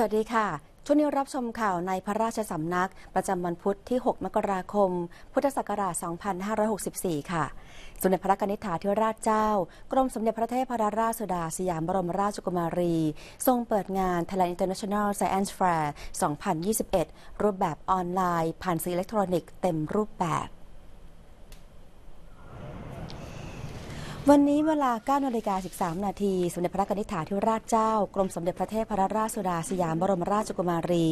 สวัสดีค่ะ ช่วงนี้รับชมข่าวในพระราชสำนักประจำวันพุธที่ 6 มกราคม พุทธศักราช 2564 ค่ะ สมเด็จพระนิธิาธิราชเจ้า กรมสมเด็จพระเทพรัตนราชสุดาสยามบรมราชกุมารีทรงเปิดงานลล a i อินเตอร์เนชั่นแนลไซแอนส์แฟร์2021 รูปแบบออนไลน์ผ่านสื่ออิเล็กทรอนิกส์เต็มรูปแบบวันนี้เวลา9นาฬิกา13 นาทีสมเด็จพระนิธิถาธิราชเจ้ากรมสมเด็จพระเทพรราชสุดาสยามบรมราชกุมารี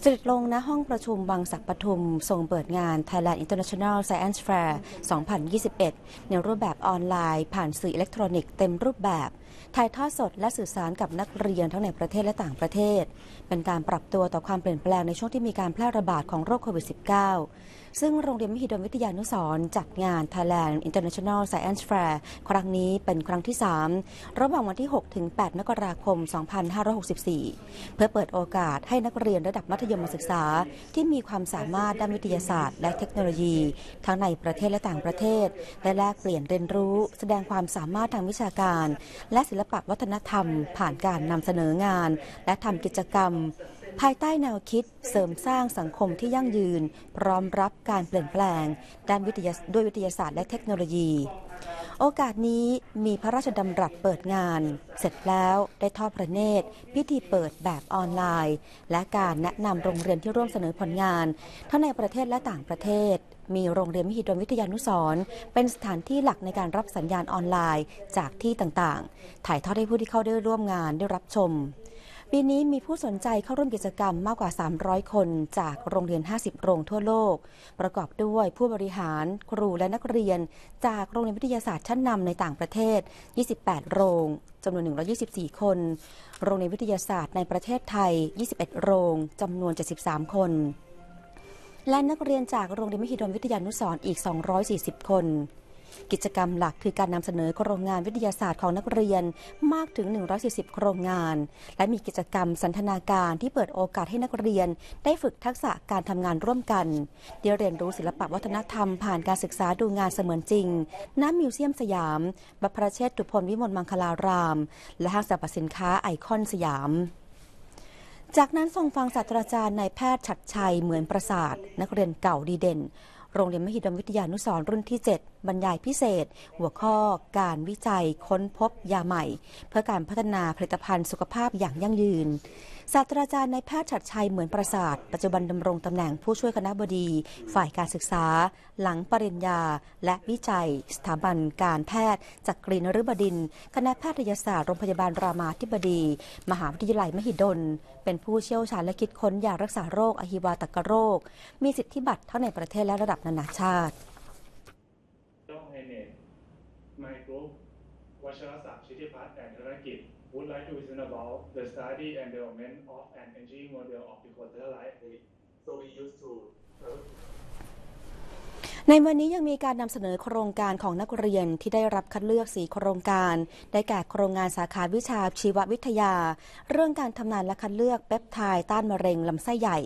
เสด็จลงณห้องประชุมบางสักปทุมทรงเปิดงาน Thailand International Science Fair 2021 ในรูปแบบออนไลน์ ผ่านสื่ออิเล็กทรอนิกส์เต็มรูปแบบถ่ายทอดสดและสื่อสารกับนักเรียนทั้งในประเทศและต่างประเทศเป็นการปรับตัวต่อความเปลี่ยนแปลงในช่วงที่มีการแพร่ระบาดของโรคโควิด -19 ซึ่งโรงเรียนมหิดลวิทยานุสรจัดงาน Thailand International Science Fair ครั้งนี้เป็นครั้งที่ 3 ระหว่างวันที่ 6 ถึง 8 มกราคม 2564 เพื่อเปิดโอกาสให้นักเรียนระดับมัธยมศึกษา ที่มีความสามารถด้านวิทยาศาสตร์และเทคโนโลยี ทั้งในประเทศและต่างประเทศ ได้แลกเปลี่ยนเรียนรู้แสดงความสามารถทางวิชาการ และศิลปวัฒนธรรม ผ่านการนำเสนองาน และทำกิจกรรมภายใต้แนวคิดเสริมสร้างสังคมที่ยั่งยืนพร้อมรับการเปลี่ยนแปลงด้านวิทยาด้วยวิทยาศาสตร์และเทคโนโลยี โอกาสนี้มีพระราชดำรัสเปิดงาน เสร็จแล้วได้ทอดพระเนตร พิธีเปิดแบบออนไลน์ และการแนะนำโรงเรียนที่ร่วมเสนอผลงานทั้งในประเทศและต่างประเทศ มีโรงเรียนมหิดลวิทยานุสรเป็นสถานที่หลักในการรับสัญญาณออนไลน์จากที่ต่างๆ ถ่ายทอดให้ผู้ที่เข้าได้ร่วมงานได้รับชมปีนี้มีผู้สนใจเข้าร่วมกิจกรรมมากกว่า 300 คน จากโรงเรียน 50 โรงทั่วโลก ประกอบด้วยผู้บริหารครูและนักเรียนจากโรงเรียนวิทยาศาสตร์ชั้นนำในต่างประเทศ 28 โรงจำนวน 124 คน โรงเรียนวิทยาศาสตร์ ในประเทศไทย 21 โรงจำนวน 73 คน และนักเรียนจากโรงเรียนมหิดลวิทยานุสรอีก 240 คนกิจกรรมหลักคือการนำเสนอโครงงานวิทยาศาสตร์ของนักเรียนมากถึง 140 โครงงาน และมีกิจกรรมสันทนาการที่เปิดโอกาสให้นักเรียนได้ฝึกทักษะการทำงานร่วมกันดเรียนรู้ศิลปะวัฒนธรรม ผ่านการศึกษาดูงานเสมือนจริงณมิวเซียมสยามบัพระเชษฐุพลวิมลมังคลาราม และห้างสรรพสินค้าไอคอนสยาม จากนั้นทรงฟังศาสตราจารย์นายแพทย์ชัดชัยเหมือนประสาทนักเรียนเก่าดีเด่นโรงเรียนมหิดลวิทยานุสรรุ่นที่ 7 บรรยายพิเศษ หัวข้อการวิจัยค้นพบยาใหม่ เพื่อการพัฒนาผลิตภัณฑ์สุขภาพอย่างยั่งยืนศาสตราจารย์นายแพทย์ฉัดชัยเหมือนประสาท ปัจจุบันดำรงตำแหน่งผู้ช่วยคณะบดีฝ่ายการศึกษา หลังปริญญา และวิจัย สถาบันการแพทย์จากกรีนฤบดินคณะแพทยศาสตร์โรงพยาบาลรามาธิบดี มหาวิทยาลัยมหิดล เป็นผู้เชี่ยวชาญและคิดค้นยารักษาโรคอหิวาตกโรค มีสิทธิบัตรทั้งในประเทศและระดับนานาชาติต้องให้เนไมโครวัชรศักดิ์ชิติพัฒน์แห่ธรกิจ would like to l i s t n about the study and development of an e n e r g model of the quarter life. So we used to ในวันนี้ยังมีการนำเสนอโครงการของนักเรียนที่ได้รับคัดเลือกสีโครงการ ได้แก่โครงงานสาขาวิชาชีววิทยา เรื่องการทำนานและคัดเลือกเปปไทด์ต้านมะเร็งลำไส้ใหญ่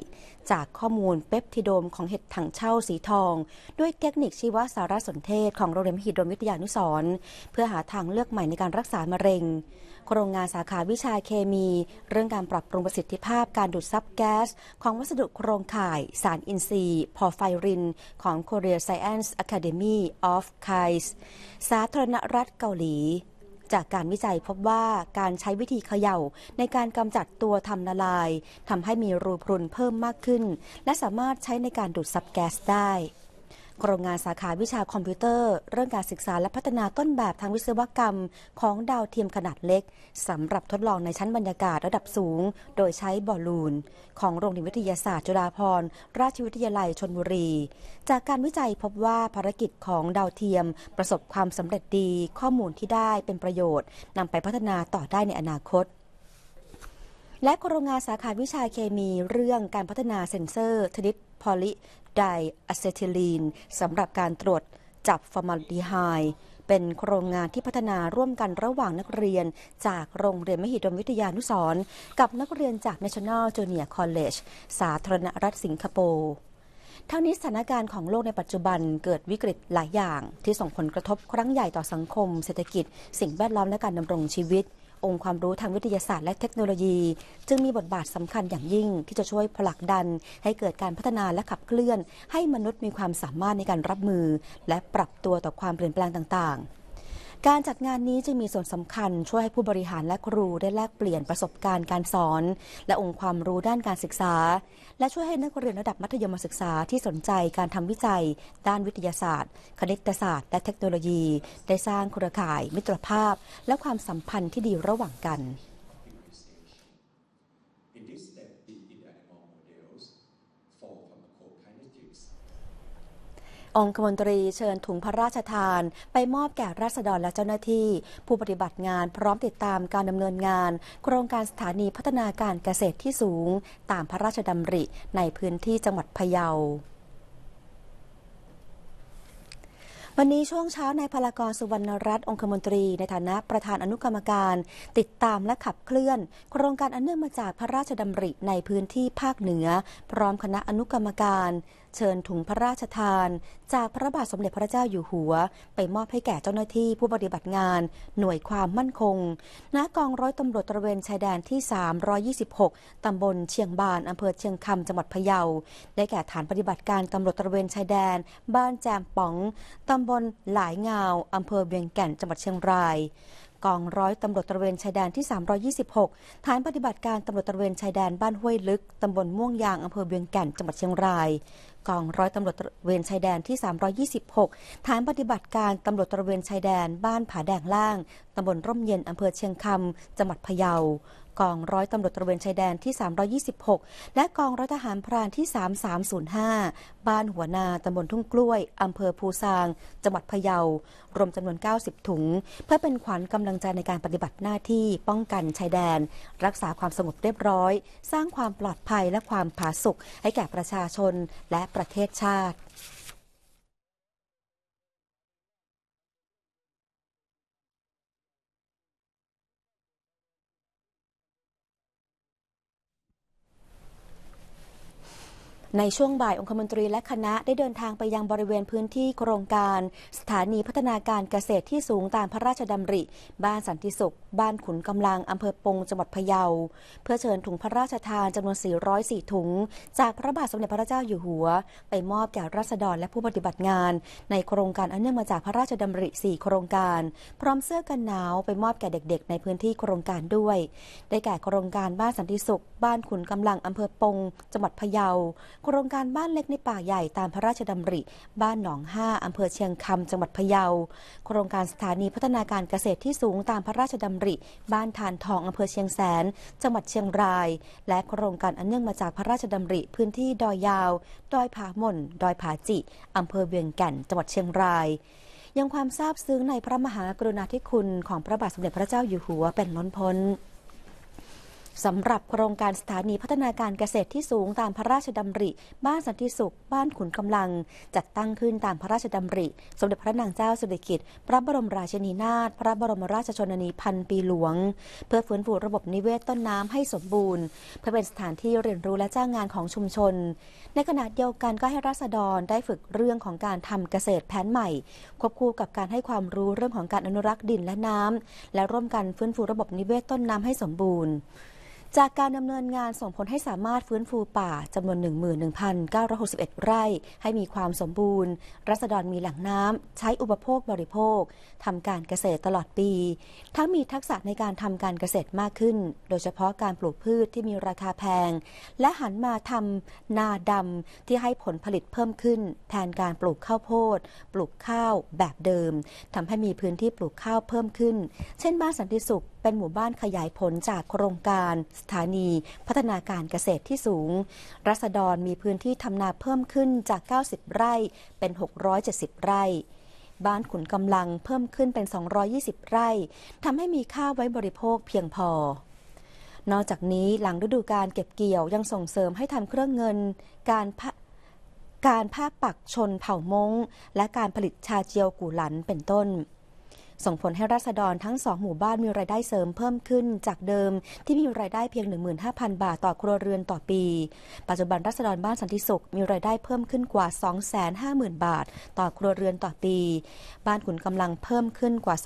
จากข้อมูลเปปทิโดมของเห็ดถังเช่าสีทอง ด้วยเทคนิคชีวสารสนเทศของโรงเรียนมหิดลวิทยานุสรเพื่อหาทางเลือกใหม่ในการรักษามะเร็งโครงงานสาขาวิชาเคมี เรื่องการปรับปรุงประสิทธิภาพการดูดซับแก๊สของวัสดุโครงข่ายสารอินทรีย์ พอไฟริน ของ Korea Science Academy of k a i s สาธารณรัฐเกาหลี จากการวิจัยพบว่าการใช้วิธีเขย่าในการกำจัดตัวทำละลาย ทำให้มีรูพรุนเพิ่มมากขึ้น และสามารถใช้ในการดูดซับแก๊สได้โครงงานสาขาวิชาคอมพิวเตอร์ เรื่องการศึกษาและพัฒนาต้นแบบทางวิศวกรรม ของดาวเทียมขนาดเล็ก สำหรับทดลองในชั้นบรรยากาศระดับสูง โดยใช้บอลลูน ของโรงเรียนวิทยาศาสตร์จุฬาภรราชวิทยาลัยชนบุรี จากการวิจัยพบว่าภารกิจของดาวเทียม ประสบความสำเร็จดี ข้อมูลที่ได้เป็นประโยชน์นำไปพัฒนาต่อได้ในอนาคตและโครงงานสาขาวิชาเคมีเรื่องการพัฒนาเซ็นเซอร์ชนิดพอลิไดอะเซทิลีนสำหรับการตรวจจับฟอร์มาลดีไฮด์เป็นโครงงานที่พัฒนาร่วมกันระหว่างนักเรียน จากโรงเรียนมหิดลวิทยานุสรกับนักเรียนจาก National Junior College สาธารณรัฐสิงคโปร์ทั้งนี้สถานการณ์ของโลกในปัจจุบันเกิดวิกฤตหลายอย่าง ที่ส่งผลกระทบครั้งใหญ่ต่อสังคมเศรษฐกิจสิ่งแวดล้อมและการดำรงชีวิตองค์ความรู้ทางวิทยาศาสตร์และเทคโนโลยี จึงมีบทบาทสำคัญอย่างยิ่งที่จะช่วยผลักดันให้เกิดการพัฒนาและขับเคลื่อน ให้มนุษย์มีความสามารถในการรับมือ และปรับตัวต่อความเปลี่ยนแปลงต่างๆการจัดงานนี้จะมีส่วนสำคัญช่วยให้ผู้บริหารและครูได้แลกเปลี่ยนประสบการณ์การสอนและองค์ความรู้ด้านการศึกษา และช่วยให้นักเรียนระดับมัธยมศึกษาที่สนใจการทำวิจัยด้านวิทยาศาสตร์ คณิตศาสตร์ และเทคโนโลยี ได้สร้างเครือข่าย มิตรภาพและความสัมพันธ์ที่ดีระหว่างกันองคมนตรีเชิญถุงพระราชทานไปมอบแก่ราษฎรและเจ้าหน้าที่ ผู้ปฏิบัติงานพร้อมติดตามการดำเนินงาน โครงการสถานีพัฒนาการเกษตรที่สูงตามพระราชดำริในพื้นที่จังหวัดพะเยา วันนี้ช่วงเช้านายพลากรสุวรรณรัตน์องคมนตรีในฐานะประธานอนุกรรมการ ติดตามและขับเคลื่อน โครงการอันเนื่องมาจากพระราชดำริในพื้นที่ภาคเหนือ พร้อมคณะอนุกรรมการเชิญถุงพระราชทานจากพระบาทสมเด็จพระเจ้าอยู่หัว ไปมอบให้แก่เจ้าหน้าที่ผู้ปฏิบัติงานหน่วยความมั่นคง ณกองร้อยตำรวจตระเวนชายแดนที่ 326ตำบลเชียงบานอำเภอเชียงคำจังหวัดพะเยาได้แก่ฐานปฏิบัติการตำรวจตระเวนชายแดน บ้านแจมป๋องตำบลหลายเงาวอำเภอเวียงแก่น จังหวัดเชียงราย กองร้อยตำรวจตระเวนชายแดนที่ 326 ฐานปฏิบัติการตำรวจตระเวนชายแดนบ้านห้วยลึกตำบลม่วงยางอำเภอเวียงแก่น จังหวัดเชียงรายกองร้อยตำรวจเวนชายแดนที่ 326 ฐานปฏิบัติการตำรวจตระเวนชายแดน บ้านผาแดงล่างตำบลร่มเย็นอำเภอเชียงคำจังหวัดพะเยา กองร้อยตำรวจตระเวนชายแดนที่ 326 และกองร้อยทหารพรานที่ 3305 บ้านหัวนาตำบลทุ่งกล้วยอำเภอภูซางจังหวัดพะเยา รวมจำนวน 90 ถุง เพื่อเป็นขวัญกำลังใจในการปฏิบัติหน้าที่ป้องกันชายแดน รักษาความสงบเรียบร้อย สร้างความปลอดภัยและความผาสุกให้แก่ประชาชนและประเทศชาติในช่วงบ่ายองคมนตรีและคณะได้เดินทางไปยังบริเวณพื้นที่โครงการ สถานีพัฒนาการเกษตรที่สูงตามพระราชดำริ บ้านสันติสุข บ้านขุนกำลัง อำเภอปงจังหวัดพะเยา เพื่อเชิญถุงพระราชทานจำนวน404ถุง จากพระบาทสมเด็จพระเจ้าอยู่หัว ไปมอบแก่รัษฎรและผู้ปฏิบัติงาน ในโครงการอันเนื่องมาจากพระราชดำริ4โครงการ พร้อมเสื้อกันหนาวไปมอบแก่เด็ก ๆ ในพื้นที่โครงการด้วย ได้แก่โครงการบ้านสันติสุข บ้านขุนกำลังอำเภอปงจังหวัดพะเยาโครงการบ้านเล็กในป่าใหญ่ตามพระราชดำริ บ้านหนองห้าอำเภอเชียงคำจังหวัดพะเยา โครงการสถานีพัฒนาการเกษตรที่สูงตามพระราชดำริ บ้านทานทองอำเภอเชียงแสนจังหวัดเชียงราย และโครงการอันเนื่องมาจากพระราชดำริพื้นที่ดอยยาวดอยผาหม่นดอยผาจิอำเภอเวียงแก่นจังหวัดเชียงราย ยังความซาบซึ้งในพระมหากรุณาธิคุณของพระบาทสมเด็จพระเจ้าอยู่หัวเป็นล้นพ้นสำหรับโครงการสถานีพัฒนาการเกษตรที่สูงตามพระราชดำริ บ้านสันติสุข บ้านขุนกำลัง จัดตั้งขึ้นตามพระราชดำริ สมเด็จพระนางเจ้าสุริกิติ์พระบรมราชินีนาถ พระบรมราชชนนีพันปีหลวง เพื่อฟื้นฟูระบบนิเวศต้นน้ำให้สมบูรณ์เพื่อเป็นสถานที่เรียนรู้และจ้างงานของชุมชน ในขณะเดียวกันก็ให้ราษฎรได้ฝึกเรื่องของการทำเกษตรแผนใหม่ ควบคู่กับการให้ความรู้เรื่องของการอนุรักษ์ดินและน้ำและร่วมกันฟื้นฟูระบบนิเวศต้นน้ำให้สมบูรณ์จากการดำเนินงานส่งผลให้สามารถฟื้นฟูป่าจำนวน11,961 ไร่ ให้มีความสมบูรณ์ รัศดรมีแหล่งน้ำใช้อุปโภคบริโภคทำการเกษตรตลอดปี ทั้งมีทักษะในการทำการเกษตรมากขึ้น โดยเฉพาะการปลูกพืชที่มีราคาแพง และหันมาทำนาดำที่ให้ผลผลิตเพิ่มขึ้น แทนการปลูกข้าวโพด ปลูกข้าวแบบเดิมทำให้มีพื้นที่ปลูกข้าวเพิ่มขึ้น เช่น บ้านสันติสุขเป็นหมู่บ้านขยายผลจากโครงการสถานี พัฒนาการเกษตรที่สูง รัศดรมีพื้นที่ทำนาเพิ่มขึ้นจาก 90 ไร่เป็น 670 ไร่ บ้านขุนกำลังเพิ่มขึ้นเป็น 220 ไร่ทำให้มีข้าวไว้บริโภคเพียงพอ นอกจากนี้หลังฤดูการเก็บเกี่ยวยังส่งเสริมให้ทำเครื่องเงิน การการผ้าปักชนเผ่ามงและการผลิตชาเจียวกูหลันเป็นต้นส่งผลให้ราษฎรทั้งสองหมู่บ้านมีรายได้เสริมเพิ่มขึ้นจากเดิมที่มีรายได้เพียง 15,000 บาทต่อครัวเรือนต่อปี ปัจจุบันราษฎรบ้านสันติสุขมีรายได้เพิ่มขึ้นกว่า 250,000 บาท ต่อครัวเรือนต่อปี บ้านขุนกำลังเพิ่มขึ้นกว่า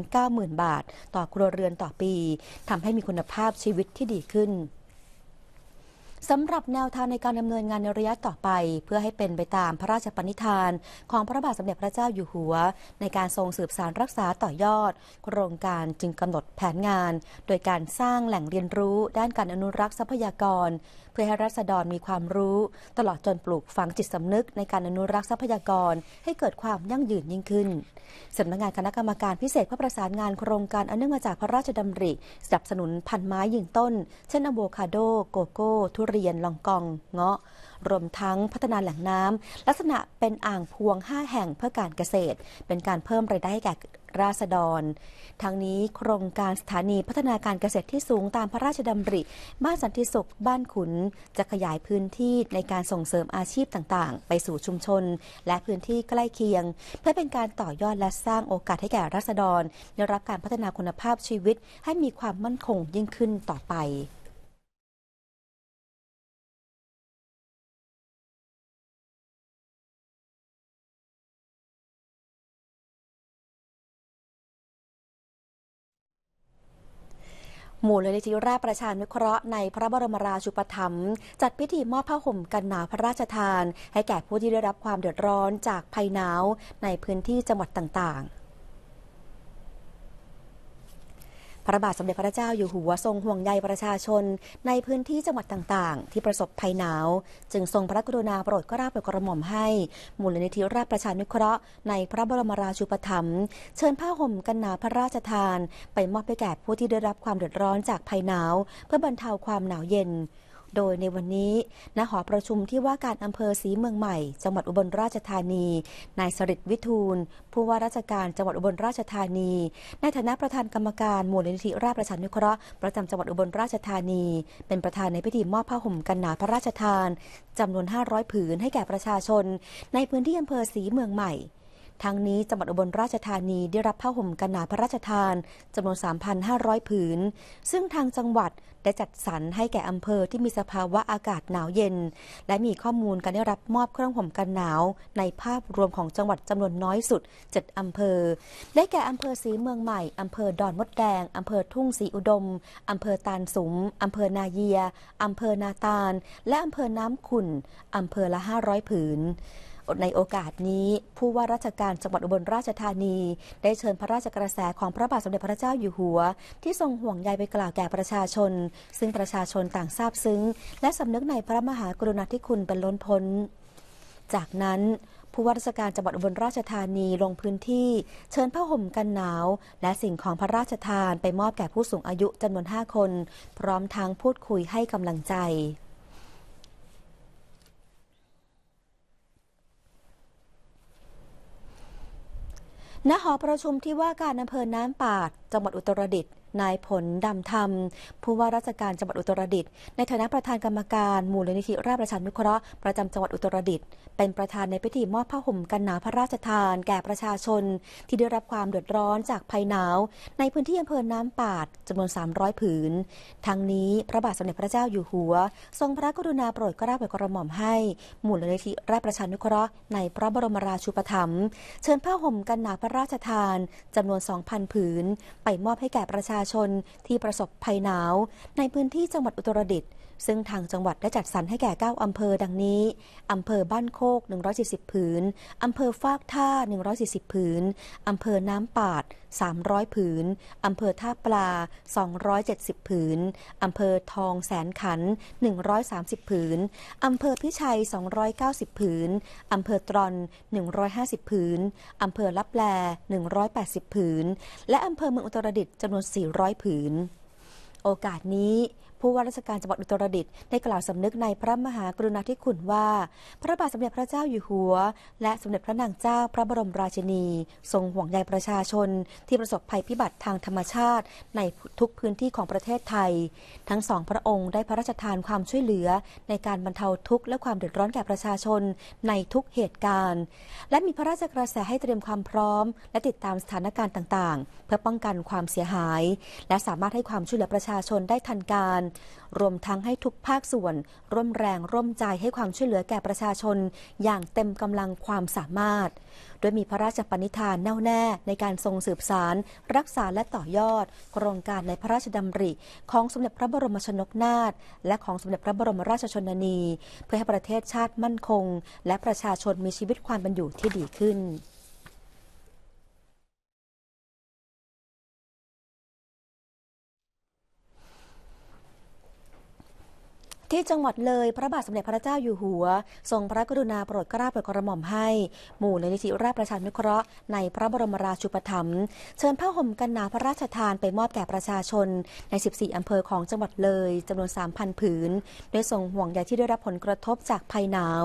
290,000 บาทต่อครัวเรือนต่อปีทำให้มีคุณภาพชีวิตที่ดีขึ้นสำหรับแนวทางในการดำเนินงานในระยะต่อไป เพื่อให้เป็นไปตามพระราชปณิธาน ของพระบาทสมเด็จพระเจ้าอยู่หัว ในการทรงสืบสารรักษาต่อยอด โครงการจึงกำหนดแผนงาน โดยการสร้างแหล่งเรียนรู้ด้านการอนุรักษ์ทรัพยากรเพื่อให้รัษฎรมีความรู้ ตลอดจนปลูกฝังจิตสำนึกในการอนุรักษ์ทรัพยากรให้เกิดความยั่งยืนยิ่งขึ้นสำนักงานคณะกรรมการพิเศษเพื่อประสานงานโครงการอันเนื่องมาจากพระราชดำริสนับสนุนพันไม้ยืนต้น เช่นอะโวคาโดโกโก้ ทุเรียนลองกอง เงาะ รวมทั้งพัฒนาแหล่งน้ำลักษณะเป็นอ่างพวง5แห่งเพื่อการเกษตรเป็นการเพิ่มรายได้แก่ราษฎรทางนี้โครงการสถานีพัฒนาการเกษตรที่สูงตามพระราชดำริ บ้านสันติสุขบ้านขุน จะขยายพื้นที่ในการส่งเสริมอาชีพต่างๆ ไปสู่ชุมชน และพื้นที่ใกล้เคียง เพื่อเป็นการต่อยอดและสร้างโอกาสให้แก่ราษฎรได้รับการพัฒนาคุณภาพชีวิตให้มีความมั่นคงยิ่งขึ้นต่อไปหมู่เลนิธิราชประชานุเคราะห์ในพระบรมราชูปถัมภ์จัดพิธีมอบผ้าห่มกันหนาวพระราชทานให้แก่ผู้ที่ได้รับความเดือดร้อนจากภัยหนาวในพื้นที่จังหวัดต่างๆพระบาทสมเด็จพระเจ้าอยู่หัวทรงห่วงใยประชาชนในพื้นที่จังหวัดต่างๆ ที่ประสบภัยหนาว จึงทรงพระกรุณาโปรดกราบปดกระหม่อมให้มูลนิธิราชประชานุเคราะห์ ในพระบรมราชูปถัมภ์เชิญผ้าห่มกันหนาวพระราชทานไปมอบให้แก่ผู้ที่ได้รับความเดือดร้อนจากภัยหนาว เพื่อบรรเทาความหนาวเย็นโดยในวันนี้ณหอประชุมที่ว่าการอำเภอศรีเมืองใหม่จังหวัดอุบลราชธานี นายสริศวิทูล ผู้ว่าราชการจังหวัดอุบลราชธานี ในฐานะประธานกรรมการมูลนิธิราชประชานุเคราะห์ประจำจังหวัดอุบลราชธานี เป็นประธานในพิธีมอบผ้าห่มกันหนาพระราชทานจำนวน 500 ผืนให้แก่ประชาชน ในพื้นที่อำเภอศรีเมืองใหม่ทั้งนี้จังหวัดอุบลราชธานีได้รับผ้าห่มกันหนาวพระราชทานจำนวน 3,500 ผืน ซึ่งทางจังหวัดได้จัดสรรให้แก่อำเภอที่มีสภาวะอากาศหนาวเย็น และมีข้อมูลการได้รับมอบเครื่องห่มกันหนาวในภาพรวมของจังหวัดจำนวนน้อยสุด 7อำเภอ ได้แก่อำเภอสีเมืองใหม่อำเภอดอนมดแดงอำเภอทุ่งสีอุดมอำเภอตาลสุมอำเภอนาเยียอำเภอนาตาลและอำเภอน้ำขุ่นอำเภอละ 500 ผืนในโอกาสนี้ผู้ว่าราชการจังหวัดอุบลราชธานี ได้เชิญพระราชกระแสของพระบาทสมเด็จพระเจ้าอยู่หัว ที่ทรงห่วงใยไปกล่าวแก่ประชาชน ซึ่งประชาชนต่างทราบซึ้ง และสำนึกในพระมหากรุณาธิคุณเป็นล้นพ้น จากนั้น ผู้ว่าราชการจังหวัดอุบลราชธานีลงพื้นที่ เชิญผ้าห่มกันหนาว และสิ่งของพระราชทานไปมอบแก่ผู้สูงอายุจำนวน5คน พร้อมทั้งพูดคุยให้กำลังใจณหอประชุมที่ว่าการอำเภอน้ำปาดจังหวัดอุตรดิตถ์นายผลดำธรรม ผู้ว่าราชการจังหวัดอุตรดิตถ์ในฐานะประธานกรรมการมูลนิธิราชประชานุเคราะห์ประจำจังหวัดอุตรดิตถ์เป็นประธานในพิธีมอบผ้าห่มกันหนาวพระราชทาน แก่ประชาชน ที่ได้รับความเดือดร้อนจากภัยหนาวในพื้นที่อำเภอน้ำปาดจำนวน 300 ผืน ทั้งนี้พระบาทสมเด็จพระเจ้าอยู่หัว ทรงพระกรุณาโปรดเกล้าโปรดกระหม่อมให้มูลนิธิราชประชานุเคราะห์ ในพระบรมราชูปถัมภ์เชิญผ้าห่มกันหนาวพระราชทานจำนวน 2,000 ผืนไปมอบให้แก่ประชาชนที่ประสบภัยหนาวในพื้นที่จังหวัดอุตรดิตถ์ซึ่งทางจังหวัดได้จัดสรรให้แก่ 9 อำเภอ ดังนี้อำเภอบ้านโคก140ผืนอำเภอฟากท่า140ผืนอำเภอน้ำปาด 300 ผืนอำเภอท่าปลา 270 ผืนอำเภอทองแสนขัน 130 ผืนอำเภอพิชัย 290 ผืนอำเภอตรอน 150 ผืนอำเภอลับแล180 ผืน และอำเภอเมืองอุตรดิตถ์จำนวน 400 ผืน โอกาสนี้ผู้ว่าราชการจังหวัดอุตรดิตถ์ได้กล่าวสำนึกในพระมหากรุณาธิคุณว่า พระบาทสมเด็จพระเจ้าอยู่หัว และสมเด็จพระนางเจ้าพระบรมราชินีทรงห่วงใยประชาชน ที่ประสบภัยพิบัติทางธรรมชาติ ในทุกพื้นที่ของประเทศไทย ทั้งสองพระองค์ได้พระราชทานความช่วยเหลือ ในการบรรเทาทุกข์และความเดือดร้อนแก่ประชาชน ในทุกเหตุการณ์ และมีพระราชกระแสให้เตรียมความพร้อม และติดตามสถานการณ์ต่าง ๆ เพื่อป้องกันความเสียหาย และสามารถให้ความช่วยเหลือประชาชนได้ทันการรวมทั้งให้ทุกภาคส่วนร่วมแรงร่วมใจให้ความช่วยเหลือแก่ประชาชน อย่างเต็มกำลังความสามารถ โดยมีพระราชปณิธานแน่วแน่ในการทรงสืบสาร รักษาและต่อยอด โครงการในพระราชดำริของสมเด็จพระบรมชนกนาถและของสมเด็จพระบรมราชชนนี เพื่อให้ประเทศชาติมั่นคง และประชาชนมีชีวิตความเป็นอยู่ที่ดีขึ้นที่จังหวัดเลยพระบาทสมเด็จพระเจ้าอยู่หัว ทรงพระกรุณาโปรดเกล้าโปรดกระหม่อมให้ หมู่ในนิติราชประชานุเคราะห์ในพระบรมราชูปถัมภ์เชิญผ้าห่มกันหนาวพระราชทานไปมอบแก่ประชาชนใน 14 อำเภอของจังหวัดเลยจำนวน 3,000 ผืนโดยทรงห่วงใยที่ได้รับผลกระทบจากภัยหนาว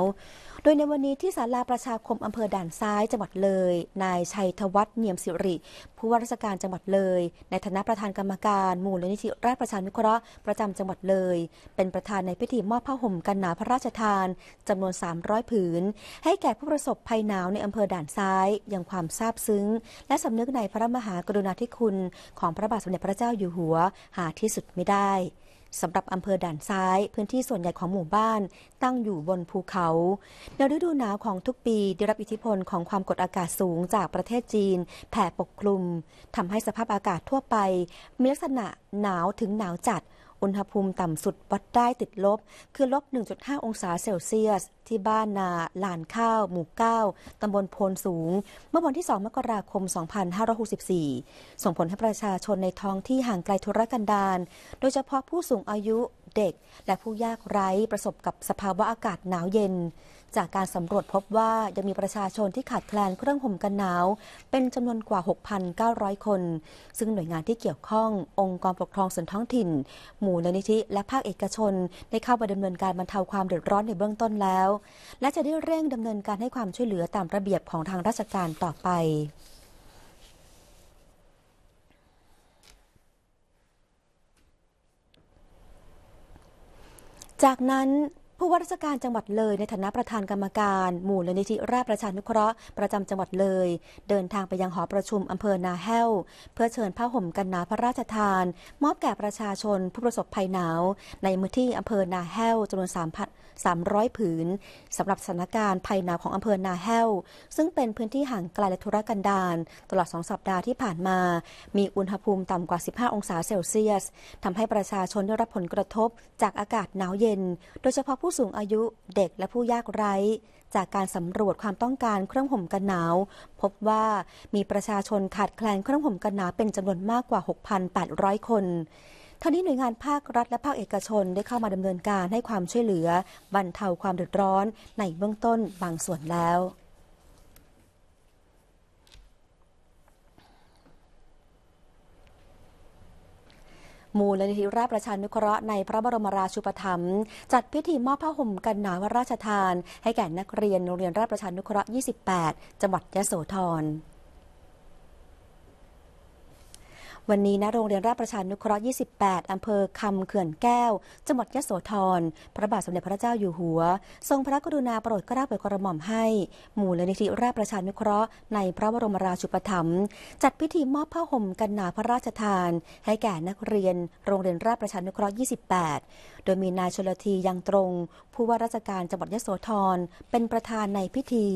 โดยในวันนี้ที่ศาลาประชาคมอำเภอด่านซ้ายจังหวัดเลย นายชัยธวัฒน์เนียมสิริ ผู้ว่าราชการจังหวัดเลย ในฐานะประธานกรรมการมูลนิธิราชประชานุเคราะห์ประจำจังหวัดเลย เป็นประธานในพิธีมอบผ้าห่มกันหนาวพระราชทานจำนวน 300 ผืน ให้แก่ผู้ประสบภัยหนาวในอำเภอด่านซ้ายอย่างความซาบซึ้ง และสำนึกในพระมหากรุณาธิคุณของพระบาทสมเด็จพระเจ้าอยู่หัวหาที่สุดไม่ได้สำหรับอำเภอด่านซ้ายพื้นที่ส่วนใหญ่ของหมู่บ้าน ตั้งอยู่บนภูเขา ในฤดูหนาวของทุกปี ได้รับอิทธิพลของความกดอากาศสูงจากประเทศจีนแผ่ปกคลุมทำให้สภาพอากาศทั่วไป มีลักษณะหนาวถึงหนาวจัดอุณหภูมิต่ำสุดวัดได้ติดลบ คือลบ 1.5 องศาเซลเซียส ที่บ้านนาลานข้าว หมู่9ตำบลโพนสูง เมื่อวันที่ 2 มกราคม 2564 ส่งผลให้ประชาชนในท้องที่ห่างไกลทุรกันดารโดยเฉพาะผู้สูงอายุเด็ก และผู้ยากไร้ประสบกับสภาวะอากาศหนาวเย็นจากการสำรวจพบว่า ยังมีประชาชนที่ขาดแคลน เครื่องห่มกันหนาว เป็นจำนวนกว่า 6,900 คน ซึ่งหน่วยงานที่เกี่ยวข้อง องค์กรปกครองส่วนท้องถิ่น หมู่นิธิ และภาคเอกชนได้เข้าไปดำเนินการบรรเทาความเดือดร้อนในเบื้องต้นแล้ว และจะได้เร่งดำเนินการให้ความช่วยเหลือตามระเบียบของทางราชการต่อไป จากนั้นผู้ว่าราชการจังหวัดเลยในฐานะประธานกรรมการหมู่ลนิธิราชประชานุเคราะห์ประจำจังหวัดเลย เดินทางไปยังหอประชุมอำเภอนาแห้วเพื่อเชิญผ้าห่มกันหนาวพระราชทาน มอบแก่ประชาชนผู้ประสบภัยหนาวในมือที่อำเภอนาแห้วจำนวน3 300 ผืนสำหรับสถานการณ์ภัยหนาวของอำเภอนาแห้วซึ่งเป็นพื้นที่ห่างไกลและทุรกันดารตลอดสองสัปดาห์ที่ผ่านมา มีอุณหภูมิต่ำกว่า 15 องศาเซลเซียสทำให้ประชาชนได้รับผลกระทบจากอากาศหนาวเย็น โดยเฉพาะผู้ผู้สูงอายุเด็กและผู้ยากไร้ จากการสำรวจความต้องการเครื่องห่มกันหนาว พบว่ามีประชาชนขาดแคลนเครื่องห่มกันหนาวเป็นจำนวนมากกว่า 6,800 คนท่านี้หน่วยงานภาครัฐและภาคเอกชนได้เข้ามาดำเนินการให้ความช่วยเหลือบรรเทาความเดือดร้อนในเบื้องต้นบางส่วนแล้วมูลนิธิราชประชานุเคราะห์ในพระบรมราชูปถัมภ์จัดพิธีมอบผ้าห่มกันหนาวราชทาน ให้แก่นักเรียนโรงเรียนราชประชานุเคราะห์ 28 จังหวัดยะโสธรวันนี้นะโรงเรียนราชประชานุเคราะห์28อำเภอคำเขื่อนแก้ว จังหวัดยะโสธร พระบาทสมเด็จพระเจ้าอยู่หัว ทรงพระกรุณาโปรดเกล้าโปรดกระหม่อมให้ หมู่ลนิธิราชประชานุเคราะห์ในพระบรมราชูปถัมภ์จัดพิธีมอบผ้าห่มกันหนาวพระราชทาน ให้แก่นักเรียน โรงเรียนราชประชานุเคราะห์ 28 โดยมีนายชลทียังตรง ผู้ว่าราชการจังหวัดยะโสธรเป็นประธานในพิธี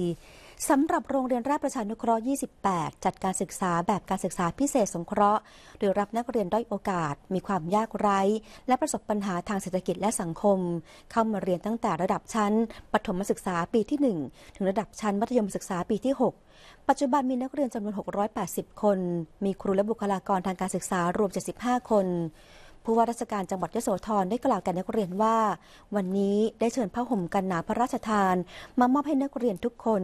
สำหรับโรงเรียนราชประชานุเคราะห์28 จัดการศึกษาแบบการศึกษาพิเศษสงเคราะห์โดยรับนักเรียนด้อยโอกาส มีความยากไร้ และประสบปัญหาทางเศรษฐกิจและสังคม เข้ามาเรียนตั้งแต่ระดับชั้นปฐมศึกษา ปีที่ 1 ถึงระดับชั้น มัธยมศึกษาปีที่ 6 ปัจจุบันมีนักเรียนจำนวน 680 คน มีครูและบุคลากรทางการศึกษารวม 75 คนผู้ว่าราชการจังหวัดยโสธรได้กล่าวแก่นักเรียนว่าวันนี้ได้เชิญผ้าห่มกันหนาพระราชทาน มามอบให้นักเรียนทุกคน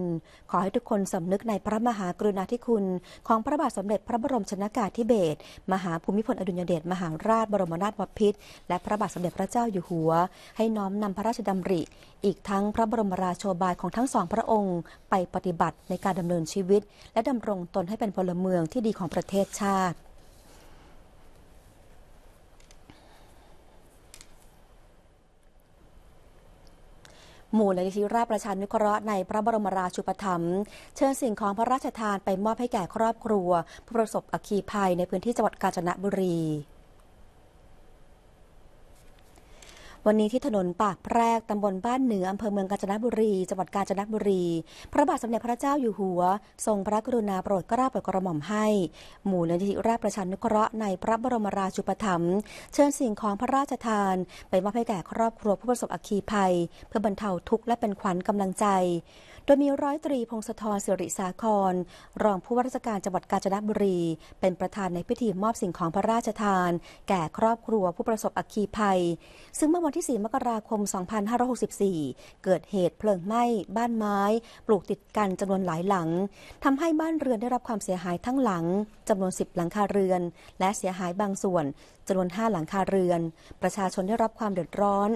ขอให้ทุกคนสำนึกในพระมหากรุณาธิคุณ ของพระบาทสมเด็จ พระบรมชนากาธิเบศรมหาภูมิพลอดุญเดชมหาราชบรมนาถบพิตรและพระบาทสมเด็จพระเจ้าอยู่หัว ให้น้อมนำพระราชดำริ อีกทั้งพระบรมราโชบายของทั้งสองพระองค์ไปปฏิบัติในการดำเนินชีวิตและดำรงตนให้เป็นพลเมืองที่ดีของประเทศชาติมูลนิธิราชประชานุเคราะห์ในพระบรมราชูปถัมภ์เชิญสิ่งของพระราชทานไปมอบให้แก่ครอบครัวผู้ประสบอัคคีภัยในพื้นที่จังหวัดกาญจนบุรีวันนี้ที่ถนนปากแพรกตำบลบ้านเหนืออำเภอเมืองกาญจนบุรีจังหวัดกาญจนบุรี พระบาทสมเด็จพระเจ้าอยู่หัว ทรงพระกรุณาโปรดเกล้าโปรดกระหม่อมให้หมู่นิธิราชประชานุเคราะห์ในพระบรมราชูปถัมภ์เชิญสิ่งของพระราชทาน ไปมอบให้แก่ครอบครัวผู้ประสบอัคคีภัย เพื่อบรรเทาทุกข์และเป็นขวัญกำลังใจโดยมีร้อยตรีพงศธรสิริสาคร รองผู้ว่าราชการจังหวัดกาญจนบุรี เป็นประธานในพิธีมอบสิ่งของพระราชทาน แก่ครอบครัวผู้ประสบอัคคีภัย ซึ่งเมื่อวันที่ 4 มกราคม 2564 เกิดเหตุเพลิงไหม้ บ้านไม้ปลูกติดกันจำนวนหลายหลังทำให้บ้านเรือนได้รับความเสียหายทั้งหลังจำนวน 10 หลังคาเรือน และเสียหายบางส่วนจำนวน5หลังคาเรือน ประชาชนได้รับความเดือดร้อน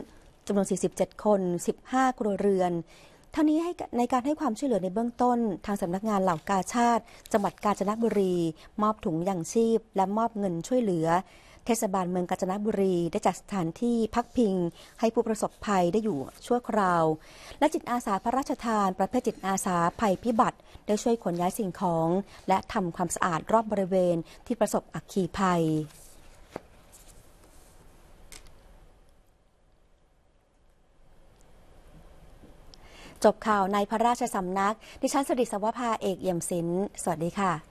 จำนวน47คน15ครัวเรือนทั้งนี้ให้ในการให้ความช่วยเหลือในเบื้องต้นทางสำนักงานเหล่ากาชาติจังหวัดกาญจนบุรี มอบถุงยังชีพ และมอบเงินช่วยเหลือ เทศบาลเมืองกาญจนบุรีได้จัดสถานที่พักพิงให้ผู้ประสบภัยได้อยู่ชั่วคราว และจิตอาสาพระราชทานประเภทจิตอาสาภัยพิบัติ ได้ช่วยขนย้ายสิ่งของ และทำความสะอาดรอบบริเวณที่ประสบอัคคีภัยจบข่าวในพระราชสำนักดิฉันสดิศวภาเอกเอี่ยมศิลป์สวัสดีค่ะ